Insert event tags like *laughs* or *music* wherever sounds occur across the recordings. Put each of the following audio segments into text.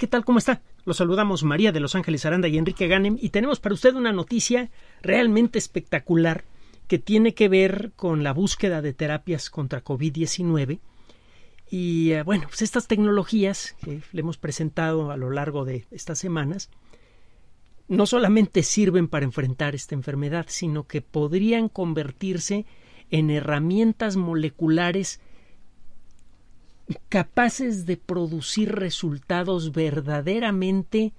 ¿Qué tal? ¿Cómo está? Los saludamos María de Los Ángeles Aranda y Enrique Ganem y tenemos para usted una noticia realmente espectacular que tiene que ver con la búsqueda de terapias contra COVID-19. Y eh, bueno, pues estas tecnologías que le hemos presentado a lo largo de estas semanas no solamente sirven para enfrentar esta enfermedad, sino que podrían convertirse en herramientas moleculares capaces de producir resultados verdaderamente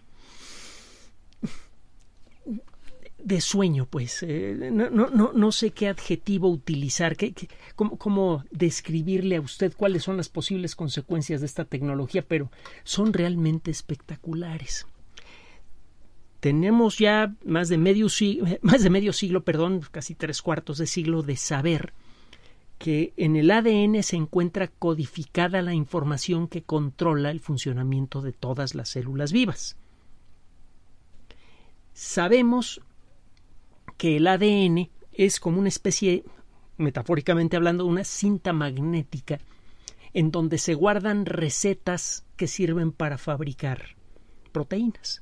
de sueño, pues. Eh, no, sé qué adjetivo utilizar, qué, cómo, describirle a usted cuáles son las posibles consecuencias de esta tecnología, pero son realmente espectaculares. Tenemos ya más de medio, más de medio siglo, perdón, casi tres cuartos de siglo de saber que en el ADN se encuentra codificada la información que controla el funcionamiento de todas las células vivas. Sabemos que el ADN es como una especie, metafóricamente hablando, una cinta magnética en donde se guardan recetas que sirven para fabricar proteínas.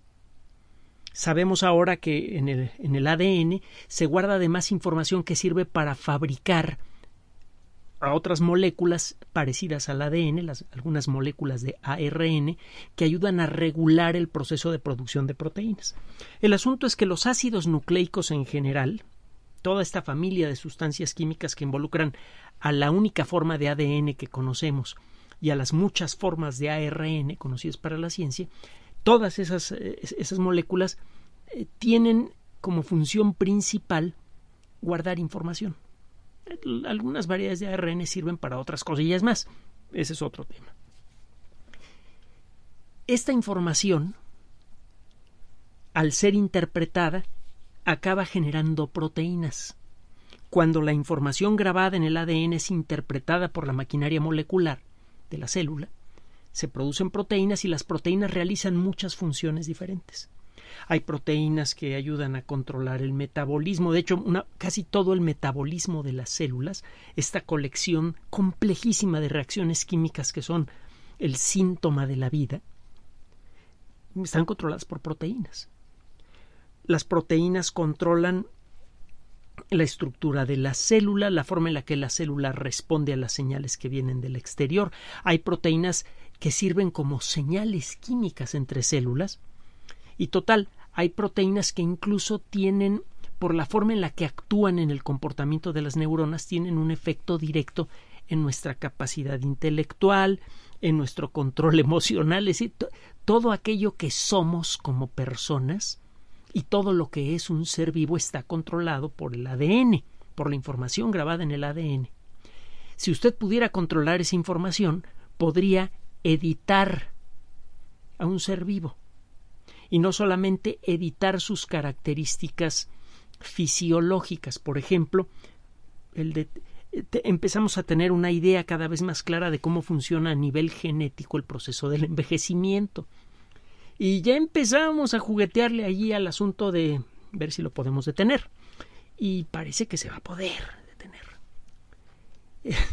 Sabemos ahora que en el, en el ADN se guarda además información que sirve para fabricar a otras moléculas parecidas al ADN, algunas moléculas de ARN, que ayudan a regular el proceso de producción de proteínas. El asunto es que los ácidos nucleicos en general, toda esta familia de sustancias químicas que involucran a la única forma de ADN que conocemos y a las muchas formas de ARN conocidas para la ciencia, todas esas moléculas eh, tienen como función principal guardar información algunas variedades de ARN sirven para otras cosillas más. Ese es otro tema. Esta información, al ser interpretada, acaba generando proteínas. Cuando la información grabada en el ADN es interpretada por la maquinaria molecular de la célula, se producen proteínas y las proteínas realizan muchas funciones diferentes. Hay proteínas que ayudan a controlar el metabolismo. De hecho, casi todo el metabolismo de las células, esta colección complejísima de reacciones químicas que son el síntoma de la vida, están controladas por proteínas. Las proteínas controlan la estructura de la célula, la forma en la que la célula responde a las señales que vienen del exterior. Hay proteínas que sirven como señales químicas entre células y total, hay proteínas que incluso tienen, por la forma en la que actúan en el comportamiento de las neuronas, tienen un efecto directo en nuestra capacidad intelectual, en nuestro control *laughs* emocional, es decir, todo aquello que somos como personas y todo lo que es un ser vivo está controlado por el ADN, por la información grabada en el ADN. Si usted pudiera controlar esa información, podría editar a un ser vivo y no solamente editar sus características fisiológicas. Por ejemplo, el de, eh, empezamos a tener una idea cada vez más clara de cómo funciona a nivel genético el proceso del envejecimiento. Y ya empezamos a juguetearle allí al asunto de ver si lo podemos detener. Y parece que se va a poder detener. *laughs*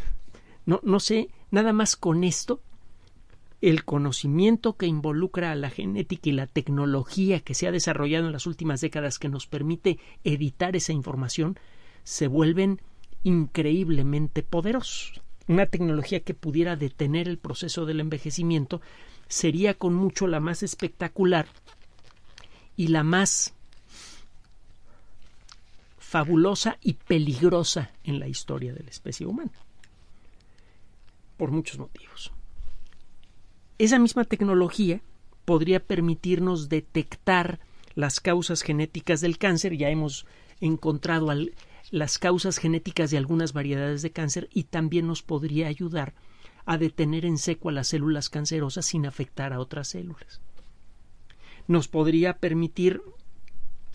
No, no sé, nada más con esto el conocimiento que involucra a la genética y la tecnología que se ha desarrollado en las últimas décadas que nos permite editar esa información se vuelven increíblemente poderosos. Una tecnología que pudiera detener el proceso del envejecimiento sería con mucho la más espectacular y la más fabulosa y peligrosa en la historia de la especie humana. Por muchos motivos. Esa misma tecnología podría permitirnos detectar las causas genéticas del cáncer. Ya hemos encontrado las causas genéticas de algunas variedades de cáncer y también nos podría ayudar a detener en seco a las células cancerosas sin afectar a otras células. Nos podría permitir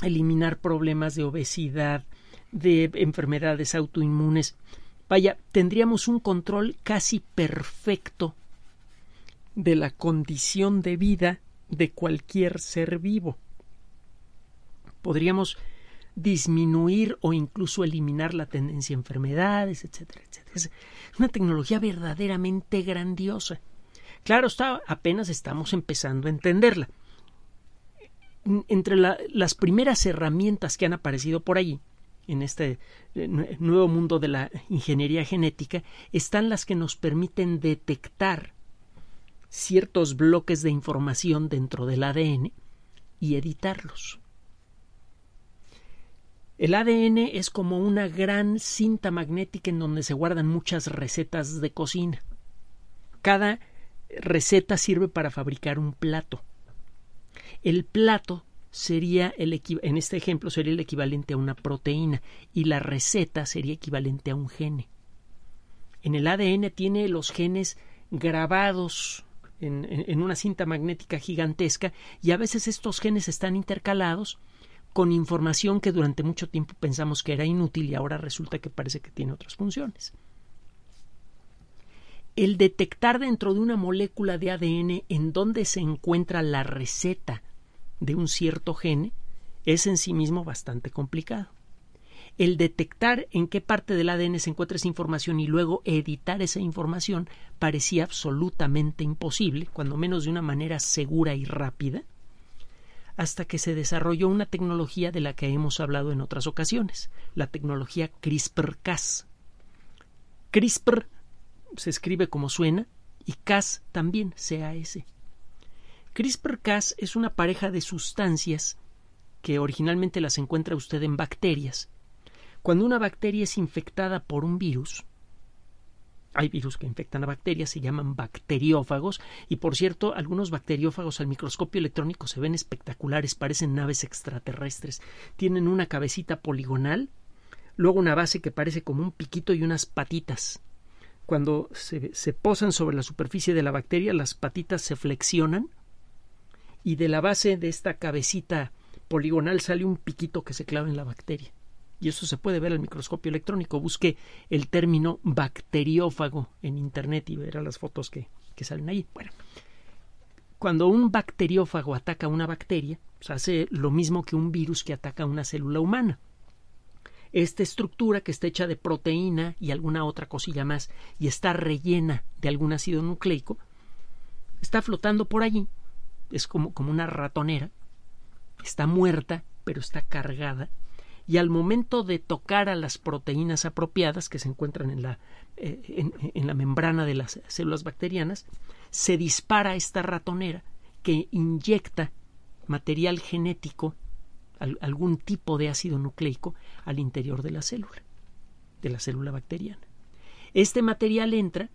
eliminar problemas de obesidad, de enfermedades autoinmunes. Vaya, tendríamos un control casi perfecto de la condición de vida de cualquier ser vivo. Podríamos disminuir o incluso eliminar la tendencia a enfermedades, etcétera, etcétera. Es una tecnología verdaderamente grandiosa. Claro está, apenas estamos empezando a entenderla. Entre las primeras herramientas que han aparecido por allí, en este nuevo mundo de la ingeniería genética, están las que nos permiten detectar ciertos bloques de información dentro del ADN y editarlos. El ADN es como una gran cinta magnética en donde se guardan muchas recetas de cocina. Cada receta sirve para fabricar un plato. El plato sería el en este ejemplo sería el equivalente a una proteína y la receta sería equivalente a un gene. En el ADN tiene los genes grabados en, una cinta magnética gigantesca y a veces estos genes están intercalados con información que durante mucho tiempo pensamos que era inútil y ahora resulta que parece que tiene otras funciones. El detectar dentro de una molécula de ADN en dónde se encuentra la receta de un cierto gene es en sí mismo bastante complicado el detectar en qué parte del ADN se encuentra esa información y luego editar esa información parecía absolutamente imposible, cuando menos de una manera segura y rápida, hasta que se desarrolló una tecnología de la que hemos hablado en otras ocasiones, la tecnología CRISPR-Cas. CRISPR se escribe como suena y Cas también, CAS. CRISPR-Cas es una pareja de sustancias que originalmente las encuentra usted en bacterias cuando una bacteria es infectada por un virus, hay virus que infectan a bacterias, se llaman bacteriófagos, y por cierto, algunos bacteriófagos al microscopio electrónico se ven espectaculares, parecen naves extraterrestres. Tienen una cabecita poligonal, luego una base que parece como un piquito y unas patitas. Cuando se, posan sobre la superficie de la bacteria, las patitas se flexionan y de la base de esta cabecita poligonal sale un piquito que se clava en la bacteria y eso se puede ver al microscopio electrónico. Busque el término bacteriófago en internet y verá las fotos que, salen ahí. Bueno, cuando un bacteriófago ataca una bacteria, se pues hace lo mismo que un virus que ataca una célula humana. Esta estructura que está hecha de proteína y alguna otra cosilla más y está rellena de algún ácido nucleico, está flotando por allí, es como, como una ratonera, está muerta, pero está cargada y al momento de tocar a las proteínas apropiadas que se encuentran eh, en la, membrana de las células bacterianas, se dispara esta ratonera que inyecta material genético, algún tipo de ácido nucleico, al interior de la célula, de la célula bacteriana. Este material entra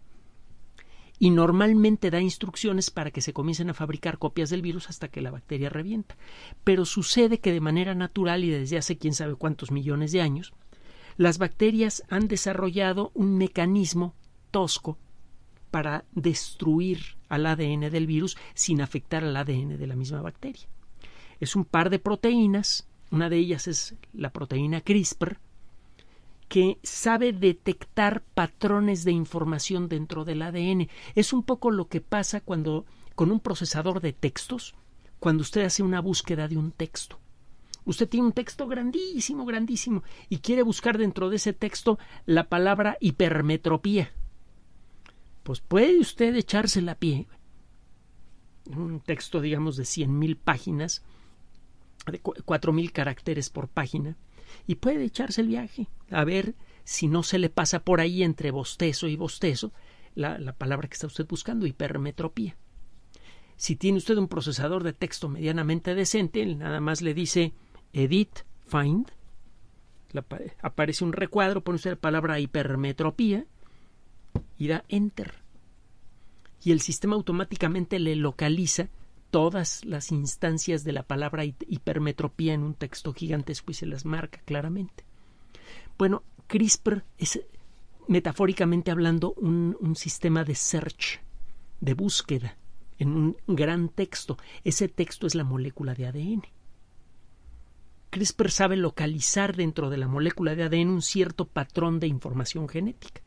y normalmente da instrucciones para que se comiencen a fabricar copias del virus hasta que la bacteria revienta. Pero sucede que de manera natural y desde hace quién sabe cuántos millones de años, las bacterias han desarrollado un mecanismo tosco para destruir al ADN del virus sin afectar al ADN de la misma bacteria. Es un par de proteínas, una de ellas es la proteína CRISPR, que sabe detectar patrones de información dentro del ADN. Es un poco lo que pasa cuando con un procesador de textos, cuando usted hace una búsqueda de un texto. Usted tiene un texto grandísimo, grandísimo, y quiere buscar dentro de ese texto la palabra hipermetropía. Pues puede usted echarse la pie. Un texto, digamos, de cien mil páginas, de cuatro mil caracteres por página y puede echarse el viaje a ver si no se le pasa por ahí entre bostezo y bostezo la, palabra que está usted buscando, hipermetropía. Si tiene usted un procesador de texto medianamente decente, nada más le dice edit, find, aparece un recuadro, pone usted la palabra hipermetropía y da enter. Y el sistema automáticamente le localiza todas las instancias de la palabra hipermetropía en un texto gigantesco y se las marca claramente. Bueno, CRISPR es metafóricamente hablando un, un sistema de search, de búsqueda, en un gran texto. Ese texto es la molécula de ADN. CRISPR sabe localizar dentro de la molécula de ADN un cierto patrón de información genética.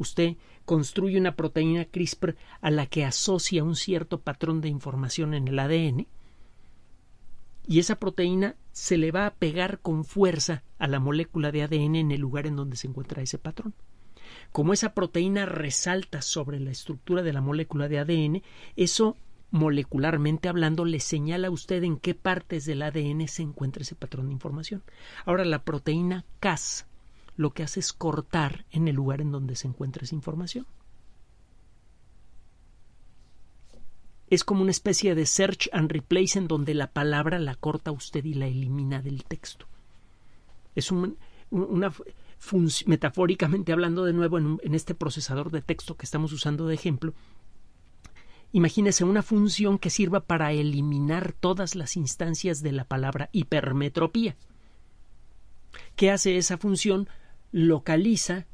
Usted construye una proteína CRISPR a la que asocia un cierto patrón de información en el ADN y esa proteína se le va a pegar con fuerza a la molécula de ADN en el lugar en donde se encuentra ese patrón. Como esa proteína resalta sobre la estructura de la molécula de ADN, eso molecularmente hablando le señala a usted en qué partes del ADN se encuentra ese patrón de información. Ahora la proteína Cas lo que hace es cortar en el lugar en donde se encuentra esa información. Es como una especie de search and replace en donde la palabra la corta usted y la elimina del texto. Es una, metafóricamente hablando de nuevo en, en este procesador de texto que estamos usando de ejemplo, Imagínese una función que sirva para eliminar todas las instancias de la palabra hipermetropía. ¿Qué hace esa función? localiza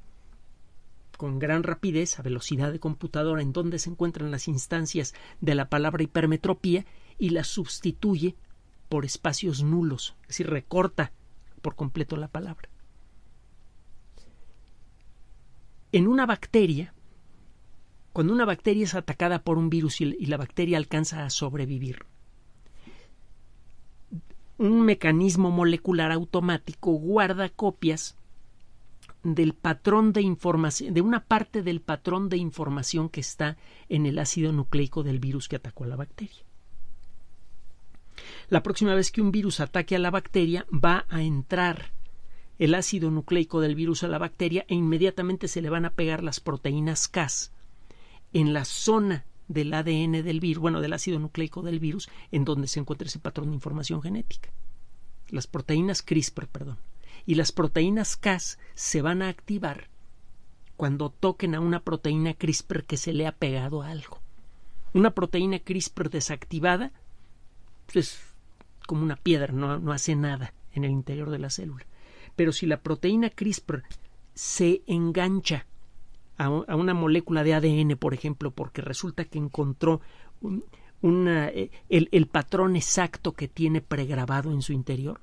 con gran rapidez, a velocidad de computadora, en donde se encuentran las instancias de la palabra hipermetropía y las sustituye por espacios nulos, es decir, recorta por completo la palabra. En una bacteria, cuando una bacteria es atacada por un virus y la bacteria alcanza a sobrevivir, un mecanismo molecular automático guarda copias del patrón de información, de una parte del patrón de información que está en el ácido nucleico del virus que atacó a la bacteria. La próxima vez que un virus ataque a la bacteria, va a entrar el ácido nucleico del virus a la bacteria e inmediatamente se le van a pegar las proteínas Cas en la zona del ADN del virus, bueno, del ácido nucleico del virus, en donde se encuentra ese patrón de información genética. Las proteínas CRISPR, perdón y las proteínas Cas se van a activar cuando toquen a una proteína CRISPR que se le ha pegado a algo. Una proteína CRISPR desactivada es pues, como una piedra, no, hace nada en el interior de la célula. Pero si la proteína CRISPR se engancha a, una molécula de ADN, por ejemplo, porque resulta que encontró eh, el, el, patrón exacto que tiene pregrabado en su interior,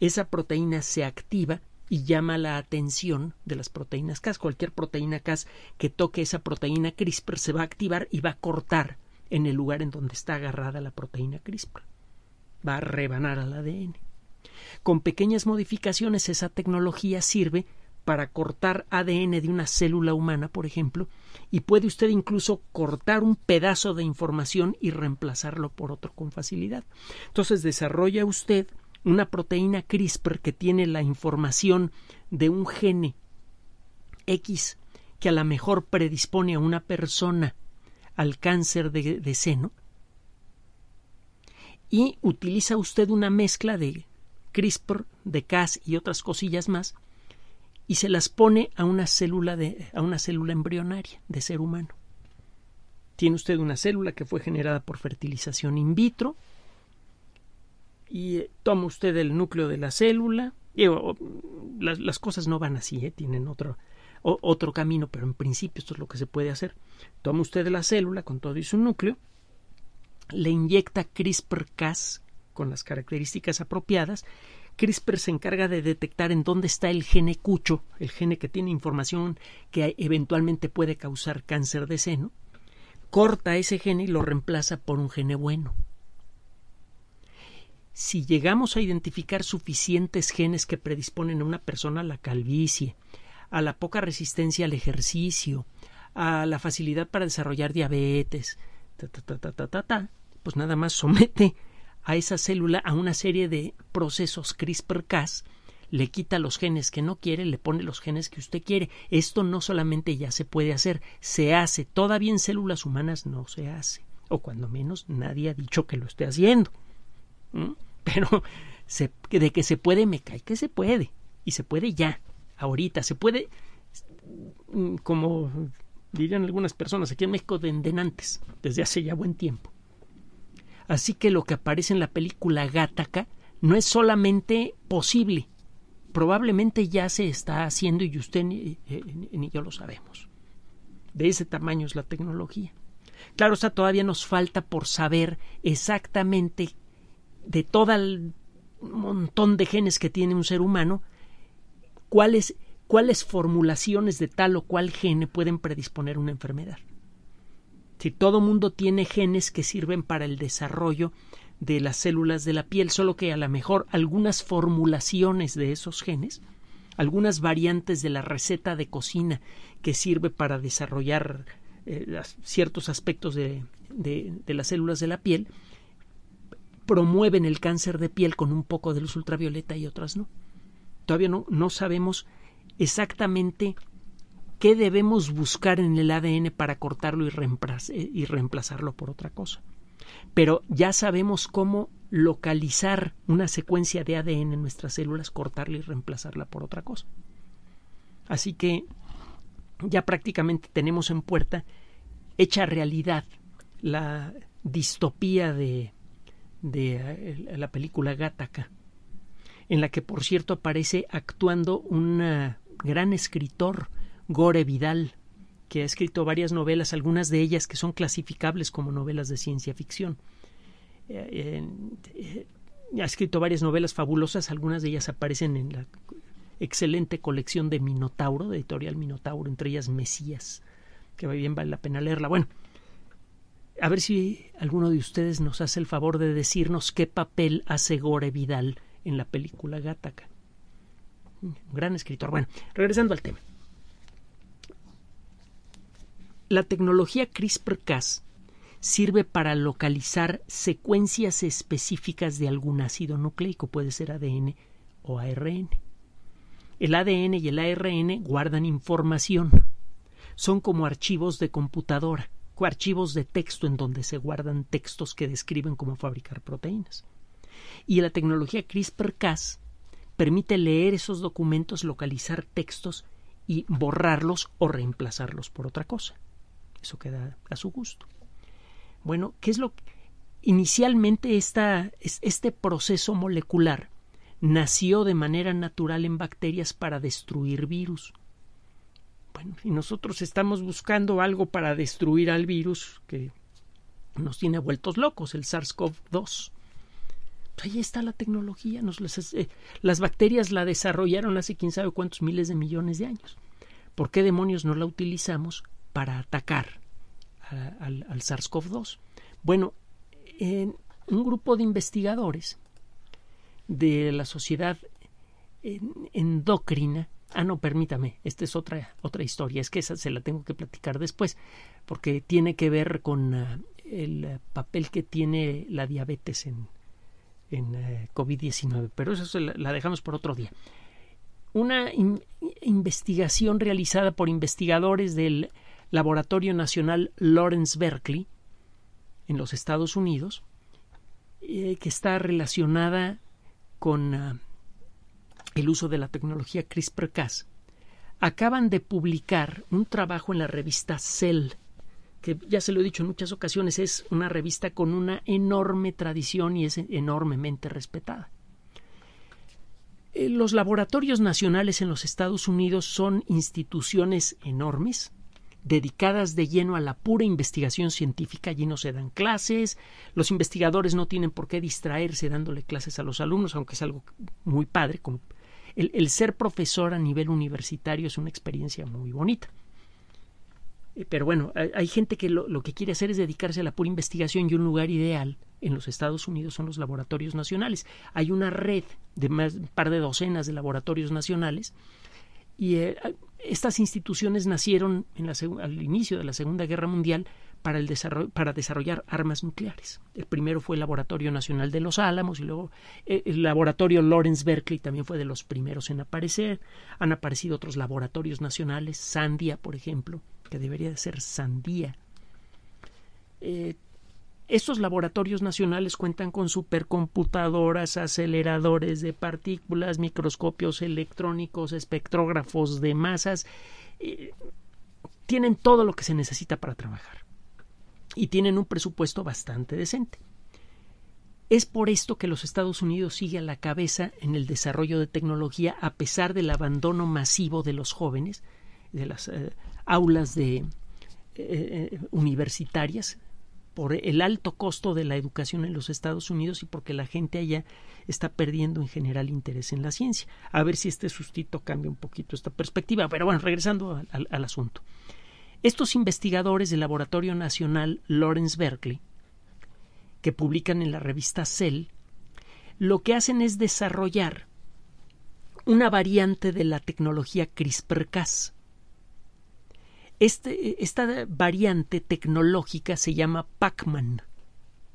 esa proteína se activa y llama la atención de las proteínas Cas. Cualquier proteína Cas que toque esa proteína CRISPR se va a activar y va a cortar en el lugar en donde está agarrada la proteína CRISPR. Va a rebanar al ADN. Con pequeñas modificaciones esa tecnología sirve para cortar ADN de una célula humana, por ejemplo, y puede usted incluso cortar un pedazo de información y reemplazarlo por otro con facilidad. Entonces desarrolla usted una proteína CRISPR que tiene la información de un gene X que a lo mejor predispone a una persona al cáncer de, seno y utiliza usted una mezcla de CRISPR, de Cas y otras cosillas más y se las pone a una célula de, a una célula embrionaria de ser humano. Tiene usted una célula que fue generada por fertilización in vitro, y toma usted el núcleo de la célula. las, cosas no van así, ¿eh? tienen otro, otro camino, pero en principio esto es lo que se puede hacer. Toma usted la célula con todo y su núcleo, le inyecta CRISPR-Cas con las características apropiadas. CRISPR se encarga de detectar en dónde está el gene cucho, el gene que tiene información que eventualmente puede causar cáncer de seno. Corta ese gene y lo reemplaza por un gene bueno si llegamos a identificar suficientes genes que predisponen a una persona a la calvicie, a la poca resistencia al ejercicio, a la facilidad para desarrollar diabetes, pues nada más somete a esa célula a una serie de procesos CRISPR-Cas, le quita los genes que no quiere, le pone los genes que usted quiere. Esto no solamente ya se puede hacer, se hace. Todavía en células humanas no se hace, o cuando menos nadie ha dicho que lo esté haciendo. ¿Mm? pero de que se puede, me cae que se puede. Y se puede ya, ahorita, se puede, mm, como dirían algunas personas aquí en México, de antes, desde hace ya buen tiempo. Así que lo que aparece en la película Gataca no es solamente posible, probablemente ya se está haciendo y usted ni, eh, eh, ni yo lo sabemos. De ese tamaño es la tecnología. Claro, o sea, todavía nos falta por saber exactamente de todo el montón de genes que tiene un ser humano, cuáles, cuáles formulaciones de tal o cual gene pueden predisponer una enfermedad. Si todo mundo tiene genes que sirven para el desarrollo de las células de la piel, solo que a lo mejor algunas formulaciones de esos genes, algunas variantes de la receta de cocina que sirve para desarrollar eh, ciertos aspectos de, de las células de la piel, promueven el cáncer de piel con un poco de luz ultravioleta y otras no. Todavía no, no sabemos exactamente qué debemos buscar en el ADN para cortarlo y, y reemplazarlo por otra cosa. Pero ya sabemos cómo localizar una secuencia de ADN en nuestras células, cortarla y reemplazarla por otra cosa. Así que ya prácticamente tenemos en puerta hecha realidad la distopía de de eh, la película Gataca, en la que por cierto aparece actuando un eh, gran escritor, Gore Vidal, que ha escrito varias novelas, algunas de ellas que son clasificables como novelas de ciencia ficción. Eh, ha escrito varias novelas fabulosas, algunas de ellas aparecen en la excelente colección de Minotauro, de editorial Minotauro, entre ellas Mesías, que bien vale la pena leerla. Bueno, a ver si alguno de ustedes nos hace el favor de decirnos qué papel hace Gore Vidal en la película Gataca. Un gran escritor. Bueno, regresando al tema. La tecnología CRISPR-Cas sirve para localizar secuencias específicas de algún ácido nucleico, puede ser ADN o ARN. El ADN y el ARN guardan información. Son como archivos de computadora archivos de texto en donde se guardan textos que describen cómo fabricar proteínas. Y la tecnología CRISPR-Cas permite leer esos documentos, localizar textos y borrarlos o reemplazarlos por otra cosa. Eso queda a su gusto. Bueno, ¿qué es lo que... Inicialmente este proceso molecular nació de manera natural en bacterias para destruir virus bueno, y nosotros estamos buscando algo para destruir al virus que nos tiene vueltos locos, el SARS-CoV-2. Pues ahí está la tecnología. Nos las bacterias la desarrollaron hace quién sabe cuántos miles de millones de años. ¿Por qué demonios no la utilizamos para atacar al, SARS-CoV-2? Bueno, en un grupo de investigadores de la Sociedad Endocrina ah, no, permítame, esta es otra, otra historia, es que esa se la tengo que platicar después, porque tiene que ver con eh, el papel que tiene la diabetes en, eh, COVID-19, pero eso la, dejamos por otro día. Una investigación realizada por investigadores del Laboratorio Nacional Lawrence Berkeley en los Estados Unidos, eh, que está relacionada con el uso de la tecnología CRISPR-Cas, acaban de publicar un trabajo en la revista Cell, que ya se lo he dicho en muchas ocasiones, es una revista con una enorme tradición y es enormemente respetada. Eh, los laboratorios nacionales en los Estados Unidos son instituciones enormes, dedicadas de lleno a la pura investigación científica. Allí no se dan clases, los investigadores no tienen por qué distraerse dándole clases a los alumnos, aunque es algo muy padre, como el, ser profesor a nivel universitario es una experiencia muy bonita eh, pero bueno, hay, gente que lo, que quiere hacer es dedicarse a la pura investigación y un lugar ideal en los Estados Unidos son los laboratorios nacionales. Hay una red de más, un par de docenas de laboratorios nacionales y eh, estas instituciones nacieron al inicio de la Segunda Guerra Mundial para, el para desarrollar armas nucleares. El primero fue el Laboratorio Nacional de los Álamos y luego eh, el Laboratorio Lawrence Berkeley también fue de los primeros en aparecer. Han aparecido otros laboratorios nacionales, Sandia, por ejemplo, que debería ser Sandía. Eh, estos laboratorios nacionales cuentan con supercomputadoras, aceleradores de partículas, microscopios electrónicos, espectrógrafos de masas. Eh, tienen todo lo que se necesita para trabajar y tienen un presupuesto bastante decente. Es por esto que los Estados Unidos sigue a la cabeza en el desarrollo de tecnología a pesar del abandono masivo de los jóvenes, de las eh, aulas de, eh, eh, universitarias, por el alto costo de la educación en los Estados Unidos y porque la gente allá está perdiendo en general interés en la ciencia. A ver si este sustito cambia un poquito esta perspectiva. Pero bueno, regresando al asunto. Estos investigadores del Laboratorio Nacional Lawrence Berkeley, que publican en la revista Cell, lo que hacen es desarrollar una variante de la tecnología CRISPR-Cas. Este, esta variante tecnológica se llama Pac-Man.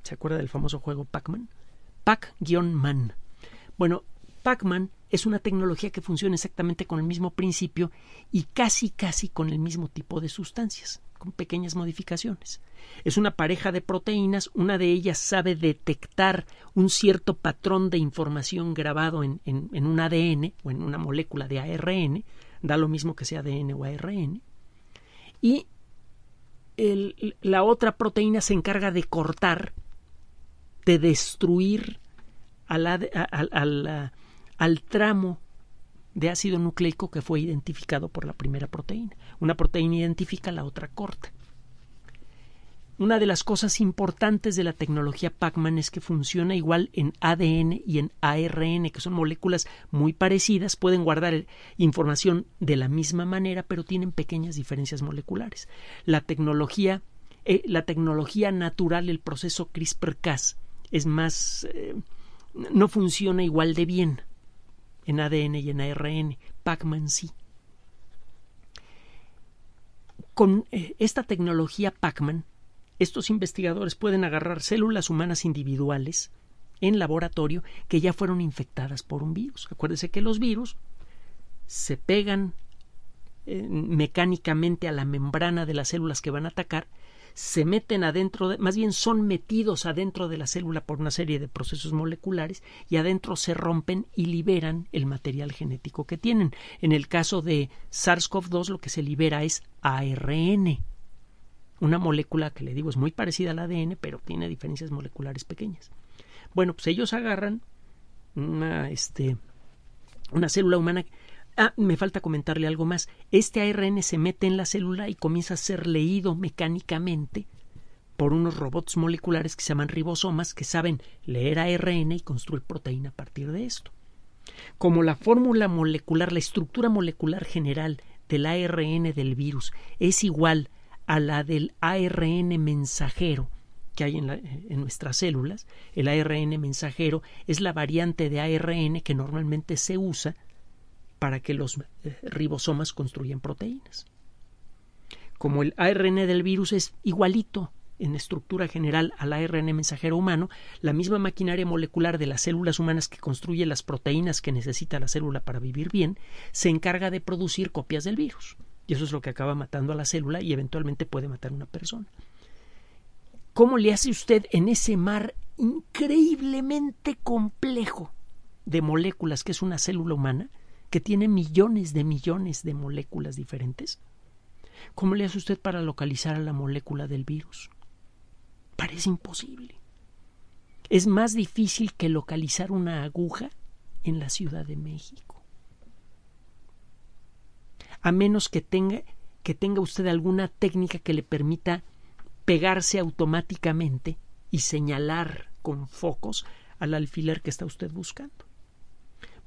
¿Se acuerda del famoso juego Pac-Man? Pac-Man. Bueno, Pac-Man es una tecnología que funciona exactamente con el mismo principio y casi casi con el mismo tipo de sustancias, con pequeñas modificaciones. Es una pareja de proteínas, una de ellas sabe detectar un cierto patrón de información grabado en, un ADN o en una molécula de ARN, da lo mismo que sea ADN o ARN, y la otra proteína se encarga de cortar, de destruir a la al, al tramo de ácido nucleico que fue identificado por la primera proteína. Una proteína identifica, la otra corta. Una de las cosas importantes de la tecnología Pac-Man es que funciona igual en ADN y en ARN, que son moléculas muy parecidas, pueden guardar información de la misma manera, pero tienen pequeñas diferencias moleculares. La tecnología, eh, la tecnología natural, el proceso CRISPR-Cas, es más. Eh, no funciona igual de bien en ADN y en ARN, pac sí. Con eh, esta tecnología Pacman, estos investigadores pueden agarrar células humanas individuales en laboratorio que ya fueron infectadas por un virus. Acuérdese que los virus se pegan eh, mecánicamente a la membrana de las células que van a atacar se meten adentro, de, más bien son metidos adentro de la célula por una serie de procesos moleculares y adentro se rompen y liberan el material genético que tienen. En el caso de SARS-CoV-2 lo que se libera es ARN, una molécula que le digo es muy parecida al ADN, pero tiene diferencias moleculares pequeñas. Bueno, pues ellos agarran este, una célula humana Ah, me falta comentarle algo más. Este ARN se mete en la célula y comienza a ser leído mecánicamente por unos robots moleculares que se llaman ribosomas que saben leer ARN y construir proteína a partir de esto. Como la fórmula molecular, la estructura molecular general del ARN del virus es igual a la del ARN mensajero que hay en, en, nuestras células, el ARN mensajero es la variante de ARN que normalmente se usa para que los eh, ribosomas construyan proteínas. Como el ARN del virus es igualito en estructura general al ARN mensajero humano, la misma maquinaria molecular de las células humanas que construye las proteínas que necesita la célula para vivir bien, se encarga de producir copias del virus. Y eso es lo que acaba matando a la célula y eventualmente puede matar a una persona. ¿Cómo le hace usted en ese mar increíblemente complejo de moléculas que es una célula humana que tiene millones de millones de moléculas diferentes? ¿Cómo le hace usted para localizar a la molécula del virus? Parece imposible. Es más difícil que localizar una aguja en la Ciudad de México. A menos que tenga, que tenga usted alguna técnica que le permita pegarse automáticamente y señalar con focos al alfiler que está usted buscando.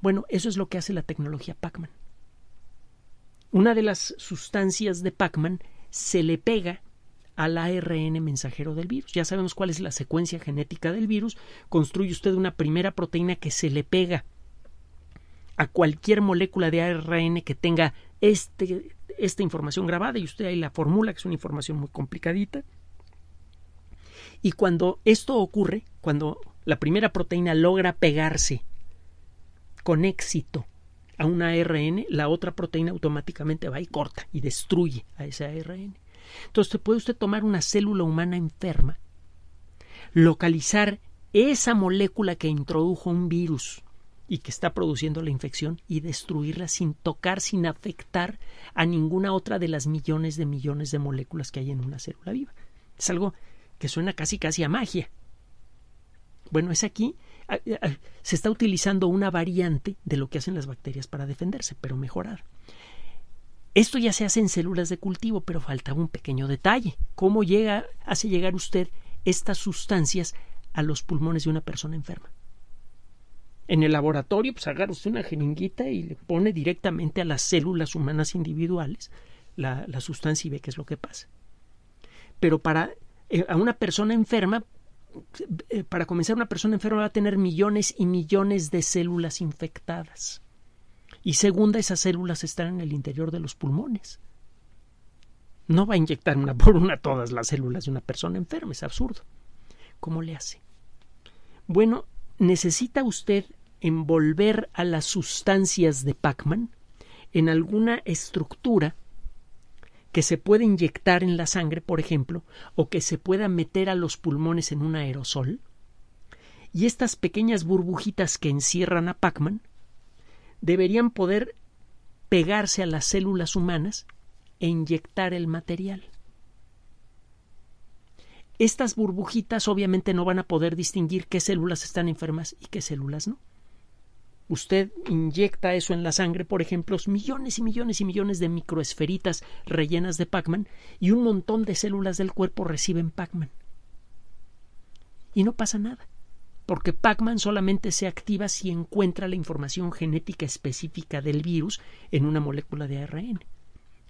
Bueno, eso es lo que hace la tecnología Pac-Man. Una de las sustancias de Pac-Man se le pega al ARN mensajero del virus. Ya sabemos cuál es la secuencia genética del virus. Construye usted una primera proteína que se le pega a cualquier molécula de ARN que tenga este, esta información grabada y usted ahí la formula, que es una información muy complicadita. Y cuando esto ocurre, cuando la primera proteína logra pegarse con éxito a una ARN, la otra proteína automáticamente va y corta y destruye a ese ARN. Entonces puede usted tomar una célula humana enferma, localizar esa molécula que introdujo un virus y que está produciendo la infección y destruirla sin tocar, sin afectar a ninguna otra de las millones de millones de moléculas que hay en una célula viva. Es algo que suena casi casi a magia. Bueno, es aquí se está utilizando una variante de lo que hacen las bacterias para defenderse, pero mejorar. Esto ya se hace en células de cultivo, pero falta un pequeño detalle. ¿Cómo llega, hace llegar usted estas sustancias a los pulmones de una persona enferma? En el laboratorio, pues agarra usted una jeringuita y le pone directamente a las células humanas individuales la, sustancia y ve qué es lo que pasa. Pero para eh, a una persona enferma, eh, para comenzar, una persona enferma va a tener millones y millones de células infectadas. Y segunda, esas células están en el interior de los pulmones. No va a inyectar una por una todas las células de una persona enferma, es absurdo. ¿Cómo le hace? Bueno, necesita usted envolver a las sustancias de Pac-Man en alguna estructura que se puede inyectar en la sangre, por ejemplo, o que se pueda meter a los pulmones en un aerosol. Y estas pequeñas burbujitas que encierran a Pac-Man deberían poder pegarse a las células humanas e inyectar el material. Estas burbujitas obviamente no van a poder distinguir qué células están enfermas y qué células no. Usted inyecta eso en la sangre, por ejemplo, millones y millones y millones de microesferitas rellenas de Pac-Man y un montón de células del cuerpo reciben Pac-Man. Y no pasa nada, porque Pac-Man solamente se activa si encuentra la información genética específica del virus en una molécula de ARN.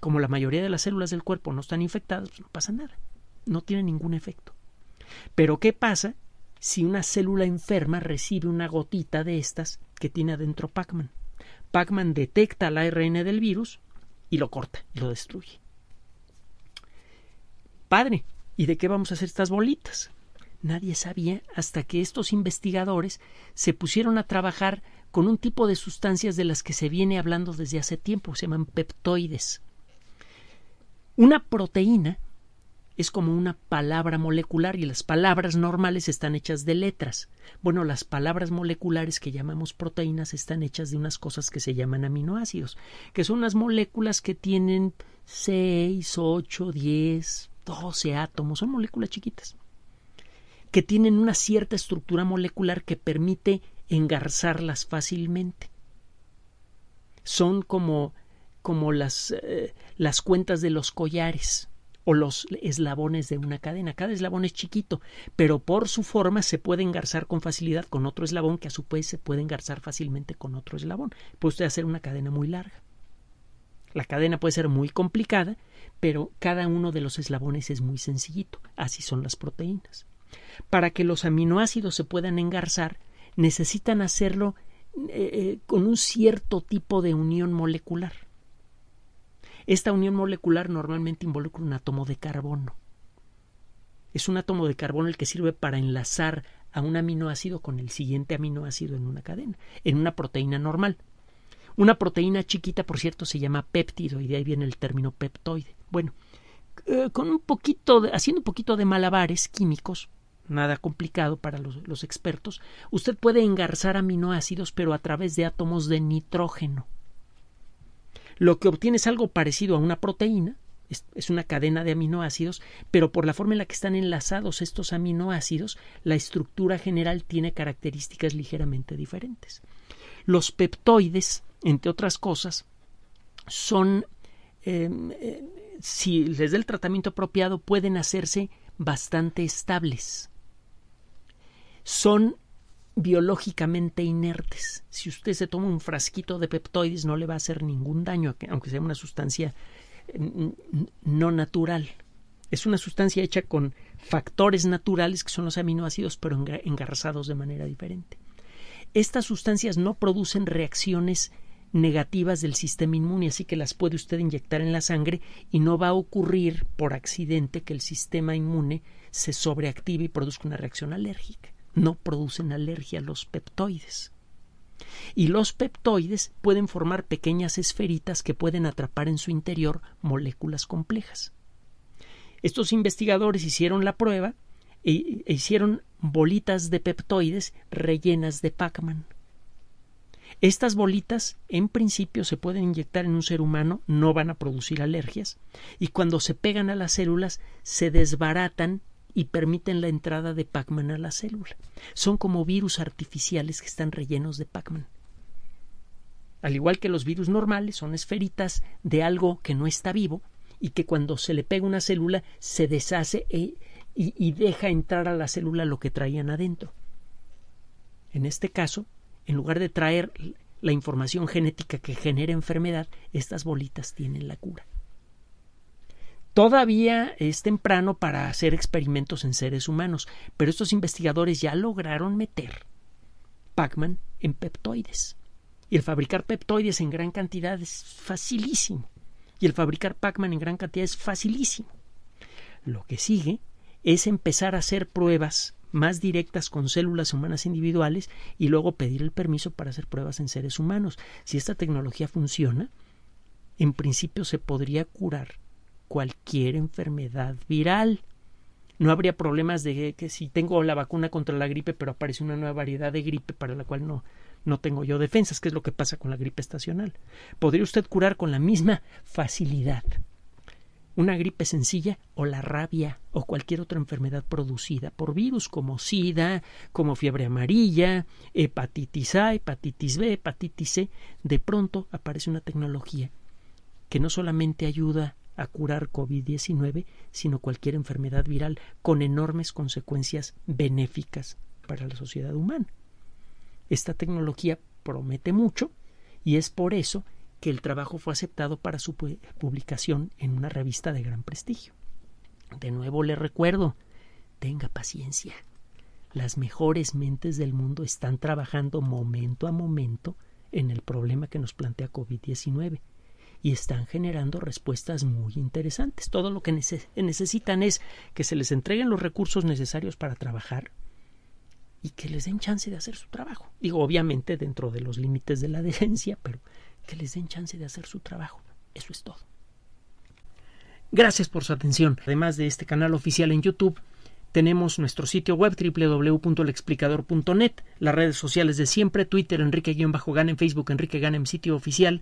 Como la mayoría de las células del cuerpo no están infectadas, pues no pasa nada, no tiene ningún efecto. Pero ¿qué pasa si una célula enferma recibe una gotita de estas que tiene adentro Pac-Man. Pac-Man detecta el ARN del virus y lo corta y lo destruye. Padre, ¿y de qué vamos a hacer estas bolitas? Nadie sabía hasta que estos investigadores se pusieron a trabajar con un tipo de sustancias de las que se viene hablando desde hace tiempo, se llaman peptoides. Una proteína es como una palabra molecular y las palabras normales están hechas de letras. Bueno, las palabras moleculares que llamamos proteínas están hechas de unas cosas que se llaman aminoácidos, que son unas moléculas que tienen 6, 8, 10, 12 átomos, son moléculas chiquitas, que tienen una cierta estructura molecular que permite engarzarlas fácilmente. Son como, como las, eh, las cuentas de los collares o los eslabones de una cadena. Cada eslabón es chiquito, pero por su forma se puede engarzar con facilidad con otro eslabón que a su vez se puede engarzar fácilmente con otro eslabón. Puede usted hacer una cadena muy larga. La cadena puede ser muy complicada, pero cada uno de los eslabones es muy sencillito. Así son las proteínas. Para que los aminoácidos se puedan engarzar, necesitan hacerlo eh, eh, con un cierto tipo de unión molecular. Esta unión molecular normalmente involucra un átomo de carbono. Es un átomo de carbono el que sirve para enlazar a un aminoácido con el siguiente aminoácido en una cadena, en una proteína normal. Una proteína chiquita, por cierto, se llama péptido y de ahí viene el término peptoide. Bueno, eh, con un poquito haciendo un poquito de malabares químicos, nada complicado para los expertos, usted puede engarzar aminoácidos pero a través de átomos de nitrógeno lo que obtiene es algo parecido a una proteína, es, una cadena de aminoácidos, pero por la forma en la que están enlazados estos aminoácidos, la estructura general tiene características ligeramente diferentes. Los peptoides, entre otras cosas, son, em, eh, si les da el tratamiento apropiado, pueden hacerse bastante estables. Son biológicamente inertes. Si usted se toma un frasquito de peptoides no le va a hacer ningún daño, aunque sea una sustancia eh, no natural. Es una sustancia hecha con factores naturales que son los aminoácidos, pero engarzados de manera diferente. Estas sustancias no producen reacciones negativas del sistema inmune, así que las puede usted inyectar en la sangre y no va a ocurrir por accidente que el sistema inmune se sobreactive y produzca una reacción alérgica no producen alergia a los peptoides. Y los peptoides pueden formar pequeñas esferitas que pueden atrapar en su interior moléculas complejas. Estos investigadores hicieron la prueba e, hicieron bolitas de peptoides rellenas de Pac-Man. Estas bolitas, en principio, se pueden inyectar en un ser humano, no van a producir alergias, y cuando se pegan a las células, se desbaratan y permiten la entrada de Pacman a la célula. Son como virus artificiales que están rellenos de Pacman. Al igual que los virus normales, son esferitas de algo que no está vivo y que cuando se le pega una célula se deshace e, y deja entrar a la célula lo que traían adentro. En este caso, en lugar de traer la información genética que genera enfermedad, estas bolitas tienen la cura. Todavía es temprano para hacer experimentos en seres humanos, pero estos investigadores ya lograron meter Pac-Man en peptoides. Y el fabricar peptoides en gran cantidad es facilísimo. Y el fabricar Pac-Man en gran cantidad es facilísimo. Lo que sigue es empezar a hacer pruebas más directas con células humanas individuales y luego pedir el permiso para hacer pruebas en seres humanos. Si esta tecnología funciona, en principio se podría curar cualquier enfermedad viral. No habría problemas de que si tengo la vacuna contra la gripe, pero aparece una nueva variedad de gripe para la cual no, no tengo yo defensas, que es lo que pasa con la gripe estacional. Podría usted curar con la misma facilidad una gripe sencilla o la rabia o cualquier otra enfermedad producida por virus como sida, como fiebre amarilla, hepatitis A, hepatitis B, hepatitis C, de pronto aparece una tecnología que no solamente ayuda a curar COVID-19, sino cualquier enfermedad viral, con enormes consecuencias benéficas para la sociedad humana. Esta tecnología promete mucho y es por eso que el trabajo fue aceptado para su publicación en una revista de gran prestigio. De nuevo le recuerdo, tenga paciencia. Las mejores mentes del mundo están trabajando momento a momento en el problema que nos plantea COVID-19 y están generando respuestas muy interesantes. Todo lo que necesitan es que se les entreguen los recursos necesarios para trabajar y que les den chance de hacer su trabajo. Digo, obviamente dentro de los límites de la *laughs* decencia, pero que les den chance de hacer su trabajo. Eso es todo. Gracias por su atención. Además de este canal oficial en YouTube, tenemos nuestro sitio web www.lexplicador.net, las redes sociales de siempre, Twitter Enrique-Gan, en Facebook Enrique Gan, en sitio oficial